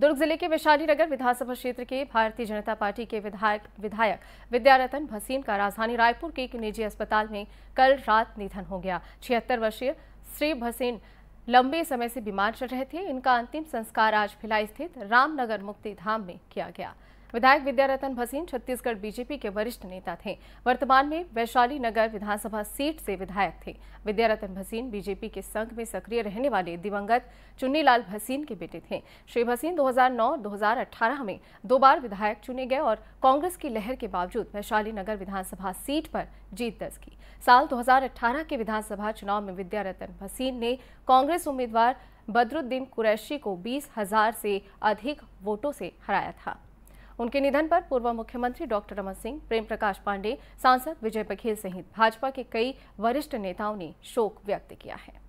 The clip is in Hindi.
दुर्ग जिले के वैशाली नगर विधानसभा क्षेत्र के भारतीय जनता पार्टी के विधायक विधायक विद्यारतन भसीन का राजधानी रायपुर के एक निजी अस्पताल में कल रात निधन हो गया छिहत्तर वर्षीय श्री भसीन लंबे समय से बीमार चल रहे थे इनका अंतिम संस्कार आज भिलाई स्थित रामनगर मुक्ति धाम में किया गया विधायक विद्यारतन भसीन छत्तीसगढ़ बीजेपी के वरिष्ठ नेता थे वर्तमान में वैशाली नगर विधानसभा सीट से विधायक थे विद्यारतन भसीन बीजेपी के संघ में सक्रिय रहने वाले दिवंगत चुन्नीलाल भसीन के बेटे थे श्री भसीन 2009-2018 में दो बार विधायक चुने गए और कांग्रेस की लहर के बावजूद वैशाली नगर विधानसभा सीट पर जीत दर्ज की साल दो के विधानसभा चुनाव में विद्यारतन भसीन ने कांग्रेस उम्मीदवार बदरुद्दीन कुरैशी को बीस हजार से अधिक वोटों से हराया था उनके निधन पर पूर्व मुख्यमंत्री डॉक्टर रमन सिंह प्रेम प्रकाश पांडे सांसद विजय बघेल सहित भाजपा के कई वरिष्ठ नेताओं ने शोक व्यक्त किया है